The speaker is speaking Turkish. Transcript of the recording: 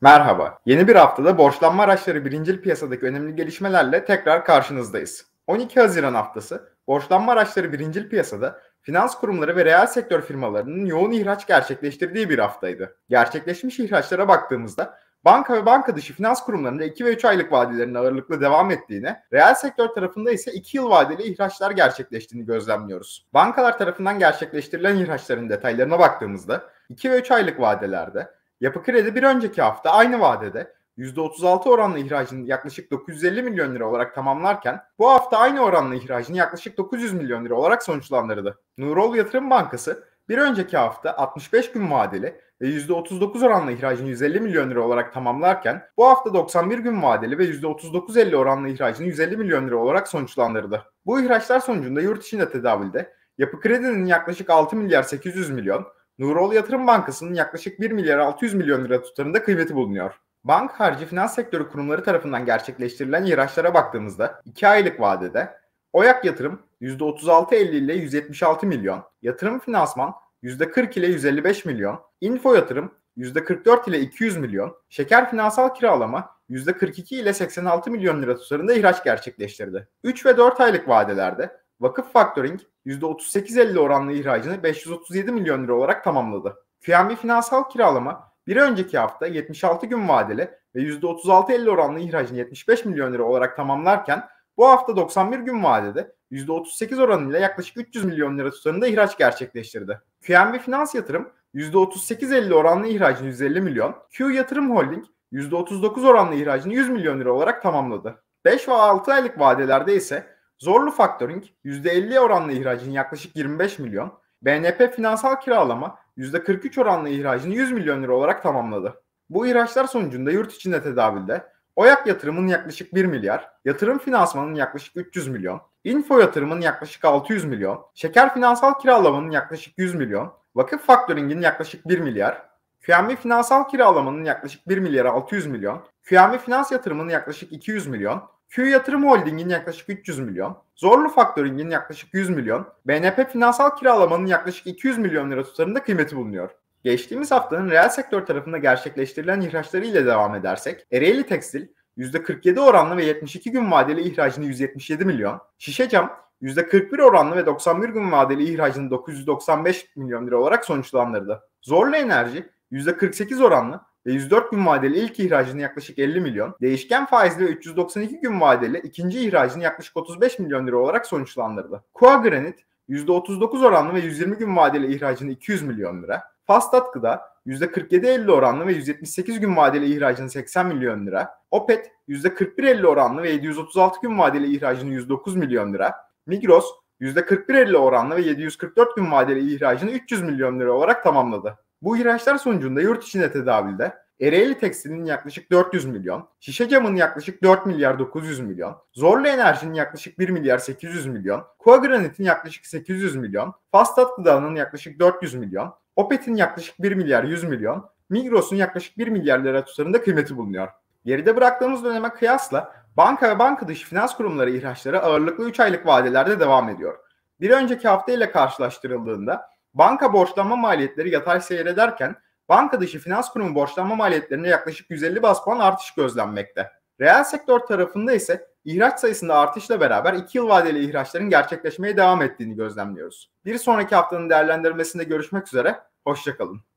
Merhaba. Yeni bir haftada borçlanma araçları birincil piyasadaki önemli gelişmelerle tekrar karşınızdayız. 12 Haziran haftası borçlanma araçları birincil piyasada finans kurumları ve reel sektör firmalarının yoğun ihraç gerçekleştirdiği bir haftaydı. Gerçekleşmiş ihraçlara baktığımızda banka ve banka dışı finans kurumlarında 2 ve 3 aylık vadelerin ağırlıklı devam ettiğine, reel sektör tarafında ise 2 yıl vadeli ihraçlar gerçekleştiğini gözlemliyoruz. Bankalar tarafından gerçekleştirilen ihraçların detaylarına baktığımızda 2 ve 3 aylık vadelerde Yapı Kredi bir önceki hafta aynı vadede %36 oranlı ihracını yaklaşık 950 milyon lira olarak tamamlarken bu hafta aynı oranlı ihracını yaklaşık 900 milyon lira olarak sonuçlandırdı. Nurol Yatırım Bankası bir önceki hafta 65 gün vadeli ve %39 oranlı ihracını 150 milyon lira olarak tamamlarken bu hafta 91 gün vadeli ve %39.50 oranlı ihracını 150 milyon lira olarak sonuçlandırdı. Bu ihraçlar sonucunda yurt içinde tedavülde Yapı Kredi'nin yaklaşık 6 milyar 800 milyon, Nuroğlu Yatırım Bankası'nın yaklaşık 1 milyar 600 milyon lira tutarında kıymeti bulunuyor. Bank harcı finans sektörü kurumları tarafından gerçekleştirilen ihraçlara baktığımızda 2 aylık vadede OYAK yatırım %36.50 ile 176 milyon, yatırım finansman %40 ile 155 milyon, info yatırım %44 ile 200 milyon, şeker finansal kiralama %42 ile 86 milyon lira tutarında ihraç gerçekleştirdi. 3 ve 4 aylık vadelerde Vakıf Factoring %38-50 oranlı ihracını 537 milyon lira olarak tamamladı. QNB Finansal Kiralama bir önceki hafta 76 gün vadeli ve %36-50 oranlı ihracını 75 milyon lira olarak tamamlarken bu hafta 91 gün vadede %38 oranıyla yaklaşık 300 milyon lira tutarında ihraç gerçekleştirdi. QNB Finans Yatırım %38-50 oranlı ihracını 150 milyon, Q Yatırım Holding %39 oranlı ihracını 100 milyon lira olarak tamamladı. 5 ve 6 aylık vadelerde ise Zorlu Factoring %50 oranlı ihracın yaklaşık 25 milyon, BNP Finansal Kiralama %43 oranlı ihracını 100 milyon lira olarak tamamladı. Bu ihraçlar sonucunda yurt içinde tedavülde OYAK yatırımın yaklaşık 1 milyar, yatırım finansmanının yaklaşık 300 milyon, info yatırımın yaklaşık 600 milyon, şeker finansal kiralamanın yaklaşık 100 milyon, vakıf faktöringin yaklaşık 1 milyar, QMB finansal kiralamanın yaklaşık 1 milyar 600 milyon, QMB finans yatırımının yaklaşık 200 milyon, Q Yatırım Holding'in yaklaşık 300 milyon, Zorlu Faktöring'in yaklaşık 100 milyon, BNP Finansal Kiralamanın yaklaşık 200 milyon lira tutarında kıymeti bulunuyor. Geçtiğimiz haftanın reel sektör tarafında gerçekleştirilen ihraçları ile devam edersek, Ereğli Tekstil %47 oranlı ve 72 gün vadeli ihracını 177 milyon, Şişe Cam %41 oranlı ve 91 gün vadeli ihracını 995 milyon lira olarak sonuçlandırdı. Zorlu Enerji %48 oranlı ve 104 gün vadeli ilk ihracını yaklaşık 50 milyon, değişken faizli ve 392 gün vadeli ikinci ihracını yaklaşık 35 milyon lira olarak sonuçlandırdı. Kua Kuagranit %39 oranlı ve 120 gün vadeli ihracını 200 milyon lira, Fastat Gıda %47.50 oranlı ve 178 gün vadeli ihracını 80 milyon lira, Opet %41.50 oranlı ve 736 gün vadeli ihracını 109 milyon lira, Migros %41.50 oranlı ve 744 gün vadeli ihracını 300 milyon lira olarak tamamladı. Bu ihraçlar sonucunda yurt içinde tedavide Ereğli Tekstil'in yaklaşık 400 milyon, Şişe Cam'ın yaklaşık 4 milyar 900 milyon, Zorlu Enerji'nin yaklaşık 1 milyar 800 milyon, Koagranit'in yaklaşık 800 milyon, Fastat Gıda'nın yaklaşık 400 milyon, Opet'in yaklaşık 1 milyar 100 milyon, Migros'un yaklaşık 1 milyar lira tutarında kıymeti bulunuyor. Geride bıraktığımız döneme kıyasla banka ve banka dışı finans kurumları ihraçları ağırlıklı 3 aylık vadelerde devam ediyor. Bir önceki hafta ile karşılaştırıldığında banka borçlanma maliyetleri yatay seyrederken banka dışı finans kurumu borçlanma maliyetlerinde yaklaşık 150 bas puan artış gözlenmekte. Reel sektör tarafında ise ihraç sayısında artışla beraber 2 yıl vadeli ihraçların gerçekleşmeye devam ettiğini gözlemliyoruz. Bir sonraki haftanın değerlendirmesinde görüşmek üzere, hoşçakalın.